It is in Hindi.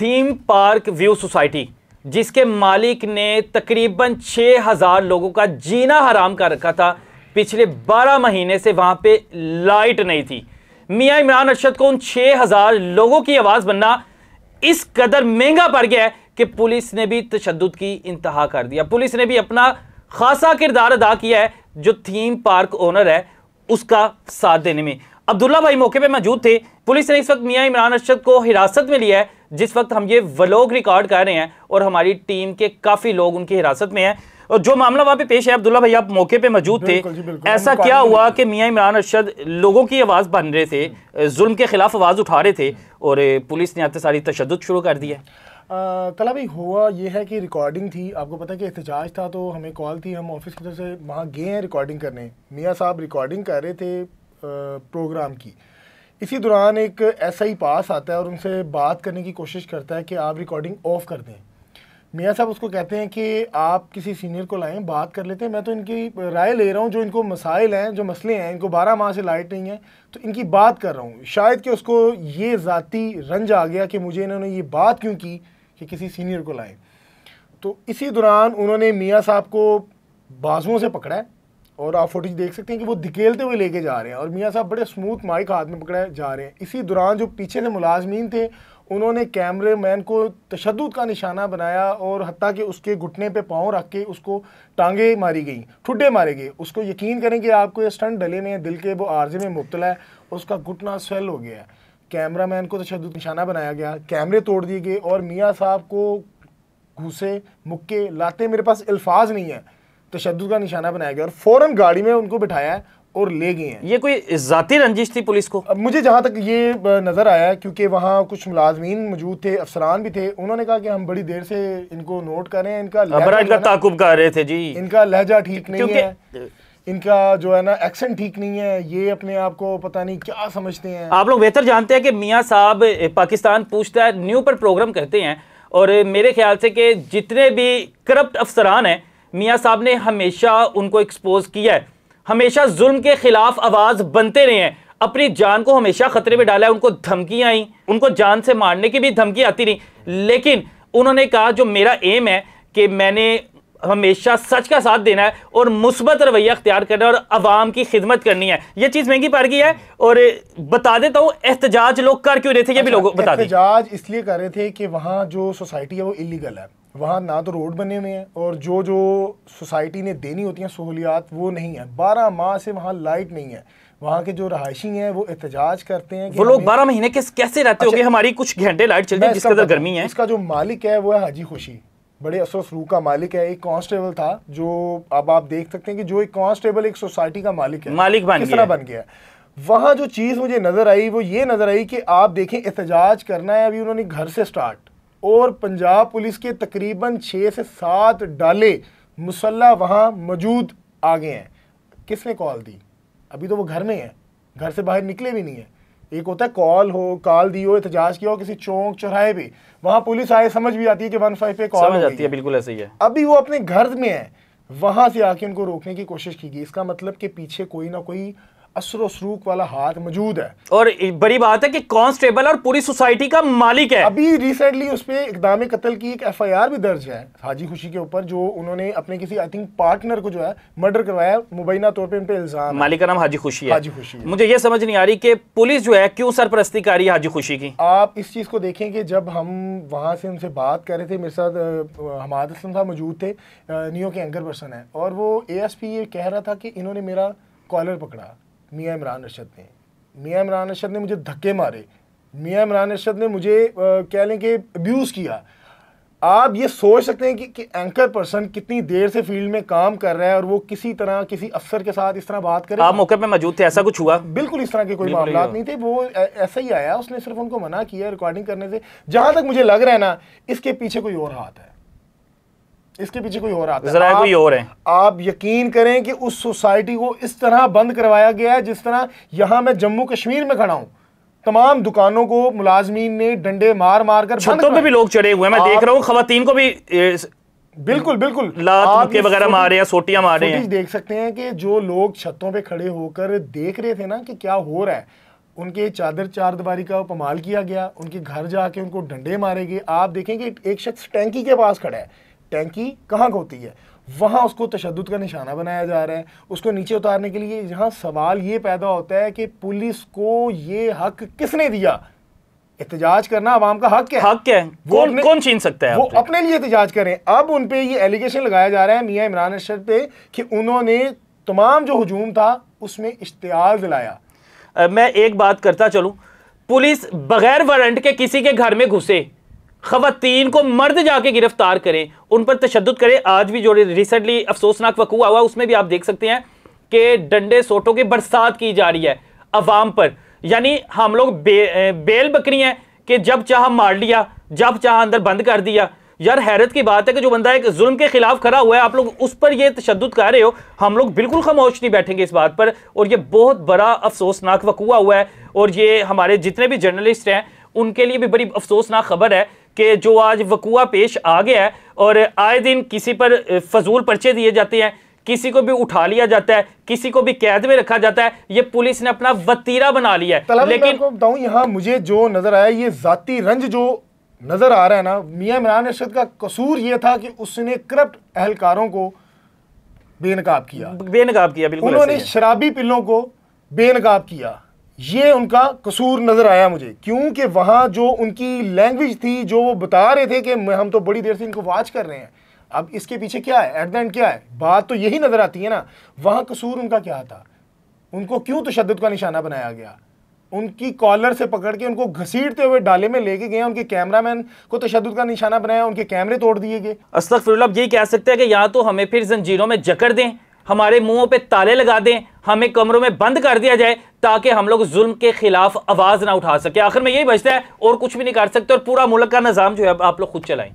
थीम पार्क व्यू सोसाइटी जिसके मालिक ने तकरीबन 6000 लोगों का जीना हराम कर रखा था पिछले 12 महीने से वहाँ पे लाइट नहीं थी मियाँ इमरान अरशद को उन 6000 लोगों की आवाज़ बनना इस कदर महंगा पड़ गया है कि पुलिस ने भी तशद की इंतहा कर दिया पुलिस ने भी अपना खासा किरदार अदा किया है जो थीम पार्क ओनर है उसका साथ देने में अब्दुल्ला भाई मौके पर मौजूद थे पुलिस ने इस वक्त मियाँ इमरान अरशद को हिरासत में लिया है जिस वक्त हम ये व्लॉग रिकॉर्ड कर रहे हैं और हमारी टीम के काफ़ी लोग उनकी हिरासत में हैं और जो मामला वहां पे पेश है अब्दुल्ला भाई आप मौके पे मौजूद थे ऐसा क्या हुआ कि मियां इमरान अरशद लोगों की आवाज़ बन रहे थे जुल्म के खिलाफ आवाज़ उठा रहे थे और पुलिस ने आते सारी तशद शुरू कर दिया तला भाई हुआ ये है कि रिकॉर्डिंग थी आपको पता है कि एहतजाज था तो हमें कॉल थी हम ऑफिस की तरफ से वहाँ गए हैं रिकॉर्डिंग करने मियाँ साहब रिकॉर्डिंग कर रहे थे प्रोग्राम की इसी दौरान एक ऐसा ही पास आता है और उनसे बात करने की कोशिश करता है कि आप रिकॉर्डिंग ऑफ कर दें मियाँ साहब उसको कहते हैं कि आप किसी सीनियर को लाएं बात कर लेते हैं मैं तो इनकी राय ले रहा हूँ जो इनको मसाइल हैं जो मसले हैं इनको बारह माह से लाइट नहीं है तो इनकी बात कर रहा हूँ शायद कि उसको ये ज़ाती रंज आ गया कि मुझे इन्होंने ये बात क्यों की कि किसी सीनियर को लाएं तो इसी दौरान उन्होंने मियाँ साहब को बाजुओं से पकड़ा है और आप फुटेज देख सकते हैं कि वो धकेलते हुए लेके जा रहे हैं और मियाँ साहब बड़े स्मूथ माइक हाथ में पकड़े जा रहे हैं इसी दौरान जो पीछे से मुलाजमीन थे उन्होंने कैमरे मैन को तशद का निशाना बनाया और हती कि उसके घुटने पे पाँव रख के उसको टांगे मारी गई ठुड्डे मारे गए उसको यकीन करें कि आपको ये स्टंट डले में दिल के वो आर्जे में मुबतला है उसका घुटना स्वेल हो गया है कैमरा मैन को तशद निशाना बनाया गया कैमरे तोड़ दिए गए और मियाँ साहब को घूसे मुक्के लाते मेरे पास अल्फाज नहीं है तशद का निशाना बनाया गया और फौरन गाड़ी में उनको बिठाया है और ले गए हैं ये कोई ज़ाती रंजिश थी पुलिस को अब मुझे जहाँ तक ये नज़र आया क्योंकि वहाँ कुछ मुलाजमीन मौजूद थे अफसरान भी थे उन्होंने कहा कि हम बड़ी देर से इनको नोट कर रहे हैं इनका इनका ताकुब कर रहे थे जी इनका लहजा ठीक नहीं है इनका जो है ना एक्सेंट ठीक नहीं है ये अपने आप को पता नहीं क्या समझते हैं आप लोग बेहतर जानते हैं कि मियाँ साहब पाकिस्तान पूछता है न्यू पर प्रोग्राम करते हैं और मेरे ख्याल से कि जितने भी करप्ट अफसरान हैं मियाँ साहब ने हमेशा उनको एक्सपोज किया है हमेशा जुल्म के खिलाफ आवाज़ बनते रहे हैं अपनी जान को हमेशा खतरे में डाला है उनको धमकियाँ आई उनको जान से मारने की भी धमकी आती रही लेकिन उन्होंने कहा जो मेरा एम है कि मैंने हमेशा सच का साथ देना है और मुस्बत रवैया अख्तियार करना है और आवाम की खिदमत करनी है ये चीज़ महंगी पड़ गई है और बता देता हूँ एहतजाज लोग कर क्यों रहे थे ये भी अच्छा, लोग बता दें इसलिए कर रहे थे कि वहाँ जो सोसाइटी है वो इलीगल है वहाँ ना तो रोड बने हुए हैं और जो जो सोसाइटी ने देनी होती हैं सहूलियात वो नहीं है बारह माह से वहाँ लाइट नहीं है वहाँ के जो रहायशी हैं वो एहतजाज करते हैं वो लोग बारह महीने के कैसे रहते अच्छा, हो हमारी कुछ घंटे लाइट चलती है जिस गर्मी है इसका जो मालिक है वो है हाजी खुशी बड़े असरसरू का मालिक है एक कांस्टेबल था जो अब आप देख सकते हैं कि जो एक कांस्टेबल एक सोसाइटी का मालिक है मालिक बन किस बन गया वहाँ जो चीज़ मुझे नज़र आई वो ये नज़र आई कि आप देखें एहतजाज करना है अभी उन्होंने घर से स्टार्ट और पंजाब पुलिस के तकरीबन छः से सात डाले मुसल्ला वहाँ मौजूद आ गए हैं किसने कॉल दी अभी तो वो घर में है घर से बाहर निकले भी नहीं है एक होता है कॉल हो कॉल दी हो एहतजाज किया हो किसी चौक चौराहे पे वहाँ पुलिस आए समझ भी आती है कि वन फाइव पे कॉल हो जाती है बिल्कुल ऐसे ही है अभी वो अपने घर में है वहाँ से आके उनको रोकने की कोशिश की गई इसका मतलब कि पीछे कोई ना कोई असर वाला हाथ मौजूद है और बड़ी बात है कि कांस्टेबल और पूरी सोसाइटी का मालिक है अभी रिसेंटली उस पर इकदाम कत्ल की एक एफ आई आर भी दर्ज है हाजी खुशी के ऊपर जो उन्होंने अपने किसी आई थिंक पार्टनर को जो है मर्डर करवाया मुबैना तौर पर उन पर इल्जाम मालिक का नाम हाजी खुशी है हाजी खुशी है। मुझे यह समझ नहीं आ रही कि पुलिस जो है क्यों सरपरस्ती कर रही है हाजी खुशी की आप इस चीज़ को देखें कि जब हम वहाँ से उनसे बात कर रहे थे मेरे साथ हमाद असलम साहब मौजूद थे न्यू के एंकर पर्सन है और वो ए एस पी ये कह रहा था कि इन्होंने मेरा कॉलर पकड़ा मियाँ इमरान अरशद ने मियाँ इमरान अरशद ने मुझे धक्के मारे मियाँ इमरान अरशद ने मुझे कह लें कि अब्यूज़ किया आप ये सोच सकते हैं कि, कि एंकर पर्सन कितनी देर से फील्ड में काम कर रहा है और वो किसी तरह किसी अफसर के साथ इस तरह बात करे आप मौके पे मौजूद थे ऐसा कुछ हुआ बिल्कुल इस तरह के कोई मामला नहीं थे वो ऐसा ही आया उसने सिर्फ उनको मना किया रिकॉर्डिंग करने से जहां तक मुझे लग रहा है ना इसके पीछे कोई और हाथ है इसके पीछे कोई और आता है कोई और है आप यकीन करें कि उस सोसाइटी को इस तरह बंद करवाया गया है जिस तरह यहाँ मैं जम्मू कश्मीर में खड़ा हूँ तमाम दुकानों को मुलाजमीन ने डंडे मार मार कर छतों पे भी लोग चढ़े हुए हैं मैं देख रहा हूँ खातन को भी बिल्कुल बिल्कुल लात वगैरह मारे हैं सोटियां रहे हैं देख सकते हैं कि जो लोग छतों पे खड़े होकर देख रहे थे ना कि क्या हो रहा है उनके चादर दबारी का पमाल किया गया उनके घर जाके उनको डंडे मारे गए आप देखें कि एक शख्स टैंकी के पास खड़ा है टैंकी कहाँ को होती है वहाँ उसको तशद का निशाना बनाया जा रहा है उसको नीचे उतारने के लिए यहाँ सवाल ये पैदा होता है कि पुलिस को ये हक किसने दिया एहतजाज करना आवाम का हक है हक है वो कौन, कौन छीन सकता है वो अपने लिए एहतजाज करें अब उन पर ये एलिगेशन लगाया जा रहा है मियाँ इमरान अशर पे कि उन्होंने तमाम जो हजूम था उसमें इश्तियाल दिलाया मैं एक बात करता चलूँ पुलिस बगैर वारंट के किसी के घर में घुसे खातन को मर्द जाके गिरफ्तार करें उन पर तशद करें आज भी जो रिसेंटली अफसोसनाक वकूआ हुआ उसमें भी आप देख सकते हैं कि डंडे सोटों की बरसात की जा रही है अवाम पर यानी हम लोग बे, बेल बकरी हैं कि जब चाह मार लिया जब चाह अंदर बंद कर दिया यार हैरत की बात है कि जो बंदा एक जुल्म के खिलाफ खड़ा हुआ है आप लोग उस पर यह तशद कर रहे हो हम लोग बिल्कुल खामोश नहीं बैठेंगे इस बात पर और ये बहुत बड़ा अफसोसनाक वकूआ हुआ है और ये हमारे जितने भी जर्नलिस्ट हैं उनके लिए भी बड़ी अफसोसनाक खबर है कि जो आज वकूआ पेश आ गया है और आए दिन किसी पर फजूल पर्चे दिए जाते हैं किसी को भी उठा लिया जाता है किसी को भी कैद में रखा जाता है ये पुलिस ने अपना वतीरा बना लिया है लेकिन बताऊं यहाँ मुझे जो नजर आया ये जाती रंज जो नज़र आ रहा है ना मियाँ इमरान अरशद का कसूर ये था कि उसने करप्ट अहलकारों को बेनकाब किया बेनकाब किया बिल्कुल उन्होंने शराबी पिल्लों को बेनकाब किया ये उनका कसूर नज़र आया मुझे क्योंकि वहां जो उनकी लैंग्वेज थी जो वो बता रहे थे कि हम तो बड़ी देर से इनको वॉच कर रहे हैं अब इसके पीछे क्या है एट द एंड क्या है बात तो यही नज़र आती है ना वहां कसूर उनका क्या था उनको क्यों तशद का निशाना बनाया गया उनकी कॉलर से पकड़ के उनको घसीटते हुए डाले में लेके गए उनके कैमरामैन को तशद का निशाना बनाया उनके कैमरे तोड़ दिए गए अस्तक फिर यही कह सकते हैं कि या तो हमें फिर जंजीरों में जकड़ दें हमारे मुंहों पे ताले लगा दें हमें कमरों में बंद कर दिया जाए ताकि हम लोग जुल्म के खिलाफ आवाज़ ना उठा सके आखिर में यही बचता है और कुछ भी नहीं कर सकते और पूरा मुल्क का निज़ाम जो है आप लोग खुद चलाएं